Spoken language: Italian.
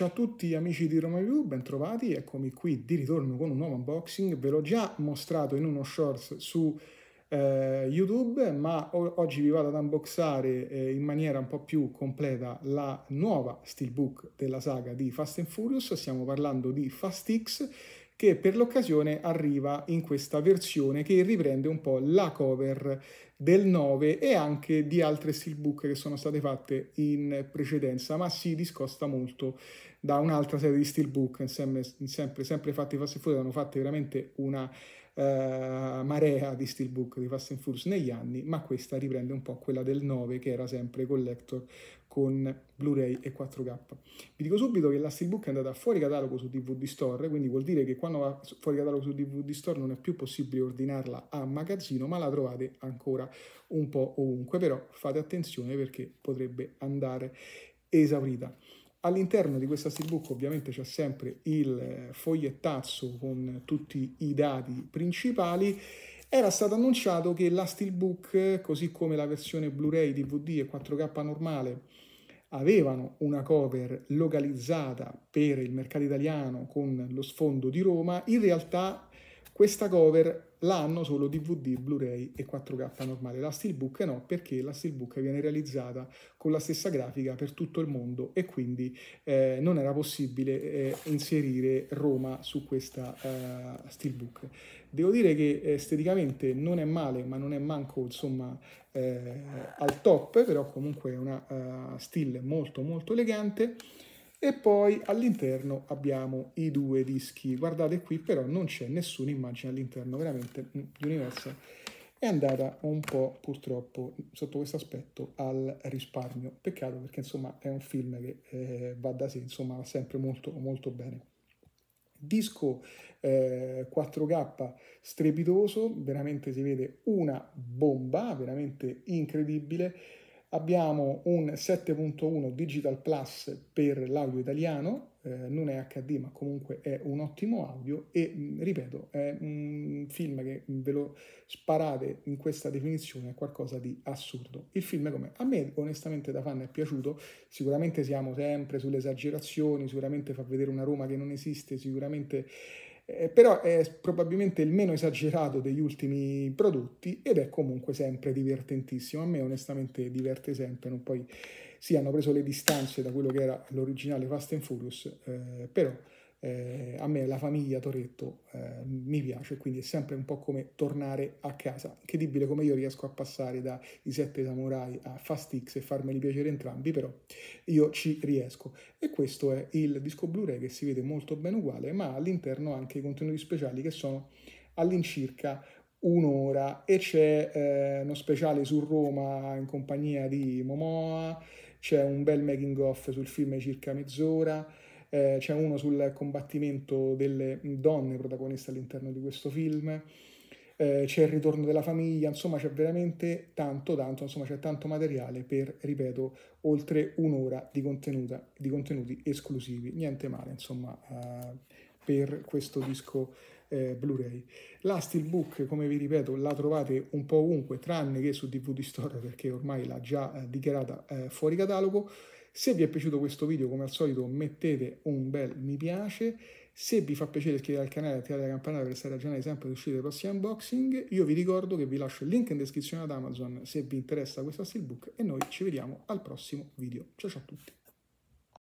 Ciao a tutti amici di RomaView, bentrovati, eccomi qui di ritorno con un nuovo unboxing, ve l'ho già mostrato in uno shorts su eh, YouTube, ma oggi vi vado ad unboxare eh, in maniera un po' più completa la nuova steelbook della saga di Fast and Furious, stiamo parlando di Fast X, che per l'occasione arriva in questa versione che riprende un po' la cover del 9 e anche di altre steelbook che sono state fatte in precedenza, ma si discosta molto da un'altra serie di steelbook, insieme, sempre, sempre fatti Fast and Furious, hanno fatto veramente una uh, marea di steelbook di Fast and Furious negli anni, ma questa riprende un po' quella del 9 che era sempre collector con Blu-ray e 4K. Vi dico subito che la Steelbook è andata fuori catalogo su DVD Store, quindi vuol dire che quando va fuori catalogo su DVD Store non è più possibile ordinarla a magazzino, ma la trovate ancora un po' ovunque, però fate attenzione perché potrebbe andare esaurita. All'interno di questa steelbook ovviamente c'è sempre il fogliettazzo con tutti i dati principali. Era stato annunciato che la steelbook, così come la versione Blu-ray, DVD e 4K normale, avevano una cover localizzata per il mercato italiano con lo sfondo di Roma, in realtà questa cover l'hanno solo DVD, Blu-ray e 4K normale. La Steelbook no, perché la Steelbook viene realizzata con la stessa grafica per tutto il mondo e quindi eh, non era possibile eh, inserire Roma su questa eh, Steelbook. Devo dire che esteticamente non è male, ma non è manco insomma eh, al top, però comunque è una uh, eh, steel molto molto elegante e poi all'interno abbiamo i due dischi. Guardate qui però non c'è nessuna immagine all'interno, veramente mm, Universal è andata un po' purtroppo sotto questo aspetto al risparmio. Peccato perché insomma è un film che eh, va da sé, insomma va sempre molto molto bene disco eh, 4K strepitoso, veramente si vede una bomba, veramente incredibile. Abbiamo un 7.1 Digital Plus per l'audio italiano, eh, non è HD ma comunque è un ottimo audio e mm, ripeto è un film che mm, ve lo sparate in questa definizione è qualcosa di assurdo. Il film come? A me onestamente da fan è piaciuto, sicuramente siamo sempre sulle esagerazioni, sicuramente fa vedere una Roma che non esiste, sicuramente eh, però è probabilmente il meno esagerato degli ultimi prodotti ed è comunque sempre divertentissimo. A me onestamente diverte sempre, non poi sì, hanno preso le distanze da quello che era l'originale Fast and Furious, eh, però eh, a me la famiglia Toretto eh, mi piace, quindi è sempre un po' come tornare a casa. Incredibile come io riesco a passare da I Sette Samurai a Fast X e farmeli piacere entrambi, però io ci riesco. E questo è il disco Blu-ray che si vede molto bene uguale, ma all'interno anche i contenuti speciali che sono all'incirca un'ora e c'è eh, uno speciale su Roma in compagnia di Momoa, c'è un bel making off sul film circa mezz'ora, eh, c'è uno sul combattimento delle donne protagoniste all'interno di questo film, eh, c'è il ritorno della famiglia, insomma c'è veramente tanto, tanto, insomma c'è tanto materiale per, ripeto, oltre un'ora di, di contenuti esclusivi, niente male, insomma, eh, per questo disco. Eh, Blu-ray. La Steelbook, come vi ripeto, la trovate un po' ovunque, tranne che su DVD Store perché ormai l'ha già eh, dichiarata eh, fuori catalogo. Se vi è piaciuto questo video, come al solito, mettete un bel mi piace. Se vi fa piacere iscrivervi al canale e attivate la campanella per stare aggiornati sempre le uscire dei prossimi unboxing. Io vi ricordo che vi lascio il link in descrizione ad Amazon se vi interessa questo steelbook e noi ci vediamo al prossimo video. Ciao ciao a tutti!